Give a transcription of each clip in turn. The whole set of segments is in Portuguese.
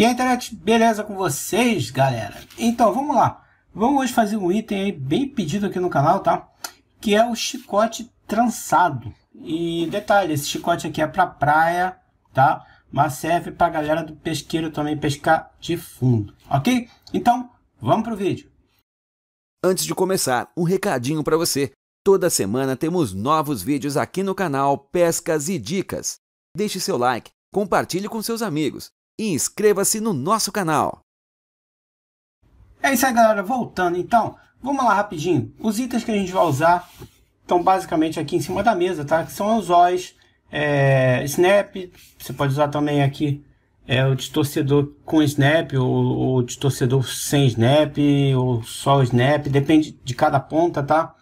E a internet, beleza com vocês, galera? Então, vamos lá. Vamos hoje fazer um item aí bem pedido aqui no canal, tá? Que é o chicote trançado. E detalhe, esse chicote aqui é para praia, tá? Mas serve para galera do pesqueiro também pescar de fundo, ok? Então, vamos pro vídeo. Antes de começar, um recadinho para você. Toda semana temos novos vídeos aqui no canal Pescas e Dicas. Deixe seu like, compartilhe com seus amigos e inscreva-se no nosso canal. É isso aí, galera. Voltando então, vamos lá rapidinho. Os itens que a gente vai usar estão basicamente aqui em cima da mesa, tá? Que são os OIs, é, Snap, você pode usar também aqui é, o distorcedor com Snap, ou, ou distorcedor sem Snap, ou só Snap, depende de cada ponta, tá?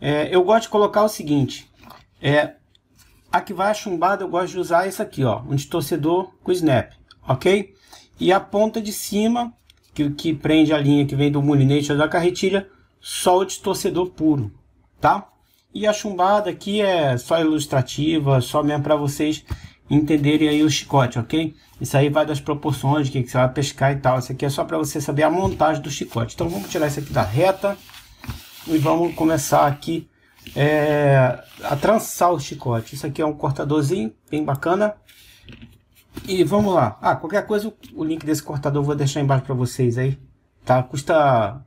É, eu gosto de colocar o seguinte, é, a que vai chumbada eu gosto de usar esse aqui, ó, um distorcedor com Snap ok? E a ponta de cima, que, que prende a linha que vem do mulinete ou da carretilha, só o de torcedor puro, tá? E a chumbada aqui é só ilustrativa, só mesmo para vocês entenderem aí o chicote, ok? Isso aí vai das proporções, o que, que você vai pescar e tal. Isso aqui é só para você saber a montagem do chicote. Então vamos tirar isso aqui da reta e vamos começar aqui é, a trançar o chicote. Isso aqui é um cortadorzinho bem bacana. E vamos lá. Ah, qualquer coisa, o link desse cortador eu vou deixar embaixo para vocês aí. Tá? Custa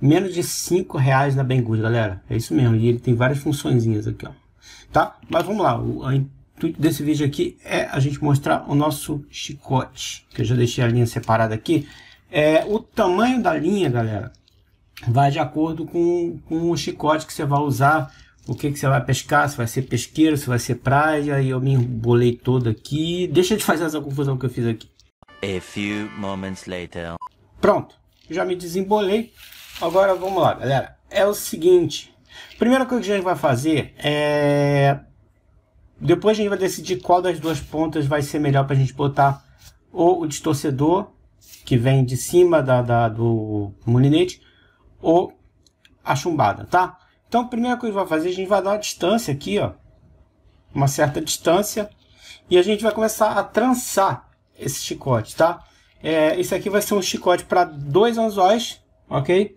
menos de 5 reais na Banggood, galera. É isso mesmo. E ele tem várias funções aqui, ó. Tá? Mas vamos lá. O, intuito desse vídeo aqui é a gente mostrar o nosso chicote. Que eu já deixei a linha separada aqui. É, o tamanho da linha, galera, vai de acordo com, com o chicote que você vai usar o que, que você vai pescar, se vai ser pesqueiro, se vai ser praia, e eu me embolei todo aqui. Deixa de fazer essa confusão que eu fiz aqui. A few moments later. Pronto, já me desembolei. Agora vamos lá, galera. É o seguinte. Primeira coisa que a gente vai fazer é. Depois a gente vai decidir qual das duas pontas vai ser melhor para a gente botar ou o distorcedor, que vem de cima da, da do mulinete, ou a chumbada, tá? Então, a primeira coisa que vai fazer, a gente vai dar uma distância aqui, ó, uma certa distância, e a gente vai começar a trançar esse chicote, tá? É, esse aqui vai ser um chicote para dois anzóis, ok?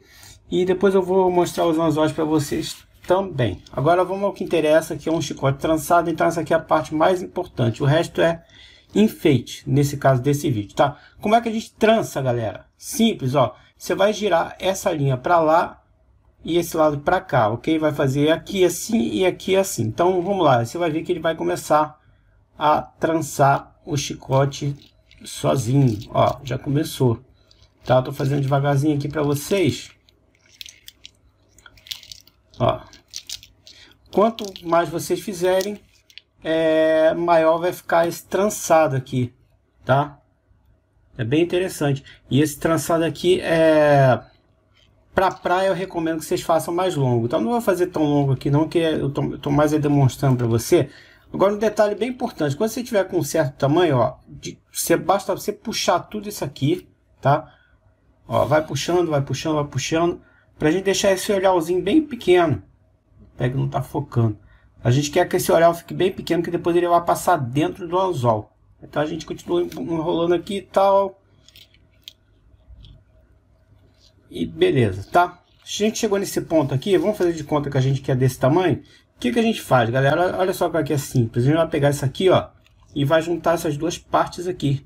E depois eu vou mostrar os anzóis para vocês também. Agora vamos ao que interessa, que é um chicote trançado, então essa aqui é a parte mais importante. O resto é enfeite, nesse caso desse vídeo, tá? Como é que a gente trança, galera? Simples, ó. Você vai girar essa linha para lá e esse lado para cá, ok? Vai fazer aqui assim e aqui assim. Então, vamos lá, você vai ver que ele vai começar a trançar o chicote sozinho, ó, já começou. Tá, tô fazendo devagarzinho aqui para vocês. Ó. Quanto mais vocês fizerem, é, maior vai ficar esse trançado aqui, tá? É bem interessante. E esse trançado aqui é Pra praia eu recomendo que vocês façam mais longo. Então não vou fazer tão longo aqui não, que é, eu tô, eu tô mais é demonstrando para você. Agora um detalhe bem importante, quando você tiver com um certo tamanho, ó, de, você, basta você puxar tudo isso aqui, tá? Ó, vai puxando, vai puxando, vai puxando, pra gente deixar esse olharzinho bem pequeno. Pega, não tá focando. A gente quer que esse olhar fique bem pequeno, que depois ele vai passar dentro do anzol. Então a gente continua enrolando aqui e tal. E beleza, tá? a gente chegou nesse ponto aqui, vamos fazer de conta que a gente quer desse tamanho. O que, que a gente faz, galera? Olha só é que aqui é simples. A gente vai pegar isso aqui, ó, e vai juntar essas duas partes aqui,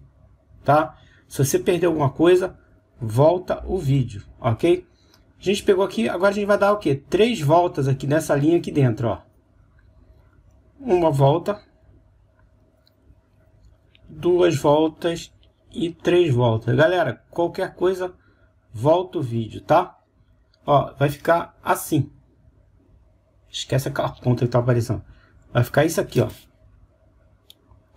tá? Se você perder alguma coisa, volta o vídeo, ok? A gente pegou aqui, agora a gente vai dar o quê? Três voltas aqui nessa linha aqui dentro, ó. Uma volta, duas voltas e três voltas. Galera, qualquer coisa, volta o vídeo, tá? Ó, vai ficar assim. Esquece aquela ponta que tá aparecendo. Vai ficar isso aqui, ó.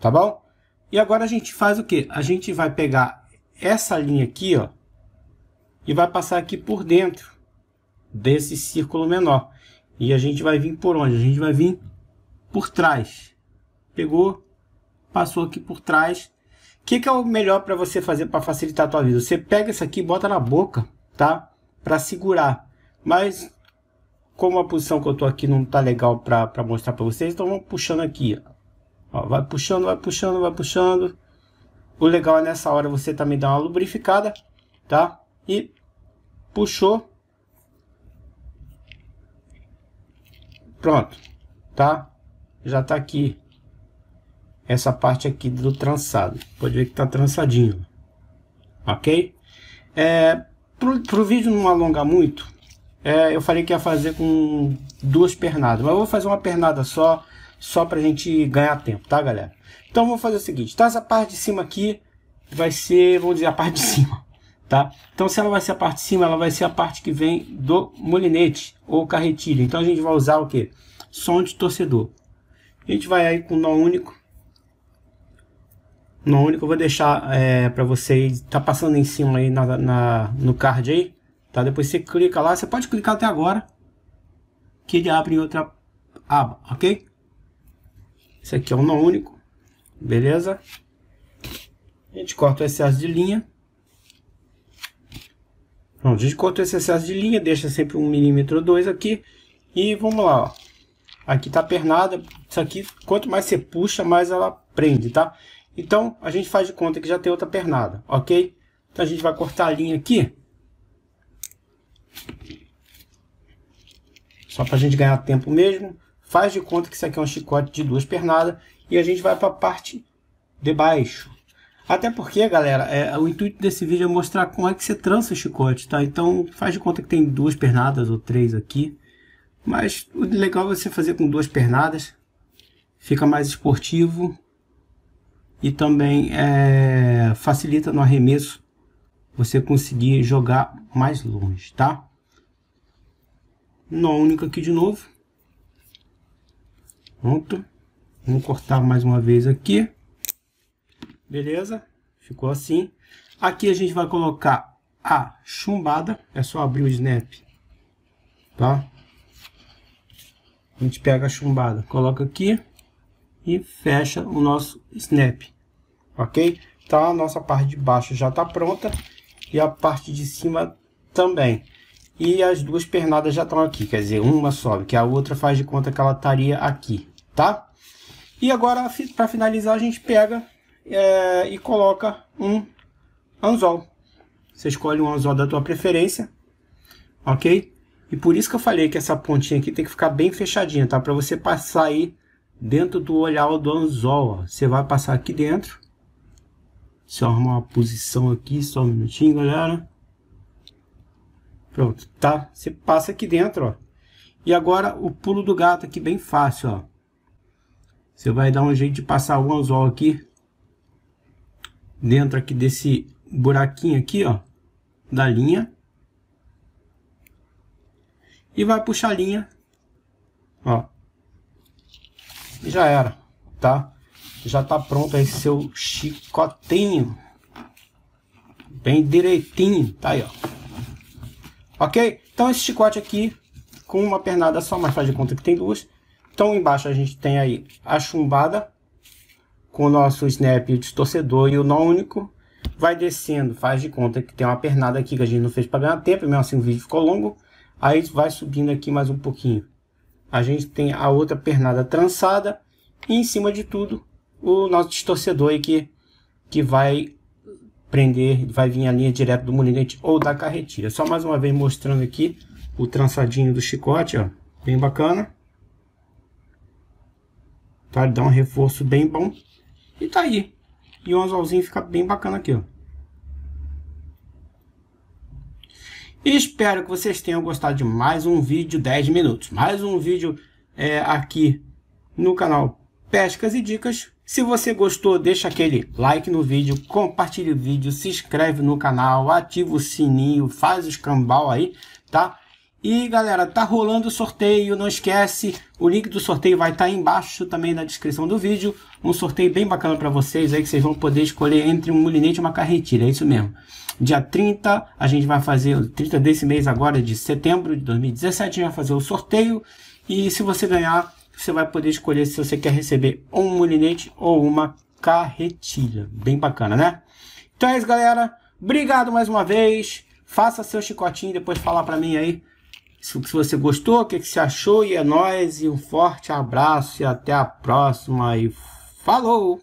Tá bom? E agora a gente faz o que? A gente vai pegar essa linha aqui, ó, e vai passar aqui por dentro desse círculo menor. E a gente vai vir por onde? A gente vai vir por trás. Pegou, passou aqui por trás o que, que, é o melhor para você fazer para facilitar a tua vida? Você pega isso aqui e bota na boca, tá? Para segurar. Mas como a posição que eu tô aqui não tá legal para mostrar para vocês, então vamos puxando aqui. Ó, vai puxando, vai puxando, vai puxando. O legal é nessa hora você também dar uma lubrificada, tá? E puxou. Pronto, tá? Já tá aqui essa parte aqui do trançado. Pode ver que está trançadinho. Ok? É, para o vídeo não alongar muito, é, eu falei que ia fazer com duas pernadas. Mas eu vou fazer uma pernada só, só para a gente ganhar tempo, tá galera? Então vou fazer o seguinte, tá? Essa parte de cima aqui vai ser, vamos dizer, a parte de cima. Tá? Então, se ela vai ser a parte de cima, ela vai ser a parte que vem do molinete ou carretilha. Então, a gente vai usar o que? Som de torcedor. A gente vai aí com nó único, no único eu vou deixar é, para vocês, tá passando em cima aí na, na, no card aí, tá? Depois você clica lá, você pode clicar até agora, que ele abre em outra aba, ok? Esse aqui é o no único, beleza? A gente corta o excesso de linha. Pronto, a gente corta esse excesso de linha, deixa sempre um milímetro ou dois aqui. E vamos lá, ó. Aqui tá pernada, isso aqui, quanto mais você puxa, mais ela prende, tá? Então, a gente faz de conta que já tem outra pernada, ok? Então, a gente vai cortar a linha aqui. Só para a gente ganhar tempo mesmo. Faz de conta que isso aqui é um chicote de duas pernadas. E a gente vai para a parte de baixo. Até porque, galera, é, o intuito desse vídeo é mostrar como é que você trança o chicote, tá? Então, faz de conta que tem duas pernadas ou três aqui. Mas o legal é você fazer com duas pernadas. Fica mais esportivo e também é, facilita no arremesso você conseguir jogar mais longe, tá? Nó único aqui de novo. Pronto. Vamos cortar mais uma vez aqui. Beleza? Ficou assim. Aqui a gente vai colocar a chumbada. É só abrir o snap. Tá? A gente pega a chumbada, coloca aqui e fecha o nosso snap, ok? Então a nossa parte de baixo já está pronta e a parte de cima também. E as duas pernadas já estão aqui, quer dizer, uma sobe, que a outra faz de conta que ela estaria aqui, tá? E agora, para finalizar, a gente pega é, e coloca um anzol. Você escolhe um anzol da tua preferência, ok? E por isso que eu falei que essa pontinha aqui tem que ficar bem fechadinha, tá? Para você passar aí dentro do olhar do anzol. Ó. Você vai passar aqui dentro. eu arrumar uma posição aqui, só um minutinho, galera. Pronto, tá? Você passa aqui dentro, ó. E agora o pulo do gato aqui, bem fácil, ó. Você vai dar um jeito de passar o anzol aqui. Dentro aqui desse buraquinho aqui, ó. Da linha. E vai puxar a linha, ó e já era, tá? Já tá pronto aí seu chicotinho. Bem direitinho, tá aí, ó. Ok? Então esse chicote aqui, com uma pernada só, mas faz de conta que tem duas. Então embaixo a gente tem aí a chumbada, com o nosso snap distorcedor e o nó único. Vai descendo, faz de conta que tem uma pernada aqui que a gente não fez para ganhar tempo, mesmo assim o vídeo ficou longo. Aí vai subindo aqui mais um pouquinho a gente tem a outra pernada trançada e em cima de tudo o nosso distorcedor aí que, que vai prender, vai vir a linha direto do molinete ou da carretilha. Só mais uma vez mostrando aqui o trançadinho do chicote, ó, bem bacana. Tá, ele dá um reforço bem bom. E tá aí. E o anzolzinho fica bem bacana aqui, ó. espero que vocês tenham gostado de mais um vídeo 10 minutos. Mais um vídeo é, aqui no canal Pescas e Dicas. Se você gostou, deixa aquele like no vídeo, compartilha o vídeo, se inscreve no canal, ativa o sininho, faz o escambau aí, tá? E galera, tá rolando o sorteio, não esquece, o link do sorteio vai estar tá embaixo também na descrição do vídeo. Um sorteio bem bacana para vocês aí que vocês vão poder escolher entre um mulinete e uma carretilha, é isso mesmo. Dia 30, a gente vai fazer, 30 desse mês agora, de setembro de 2017, a gente vai fazer o sorteio. E se você ganhar, você vai poder escolher se você quer receber um mulinete ou uma carretilha. Bem bacana, né? Então é isso, galera. Obrigado mais uma vez. Faça seu chicotinho e depois falar para mim aí se você gostou, o que, você achou, e é nóis, e um forte abraço, e até a próxima, e falou!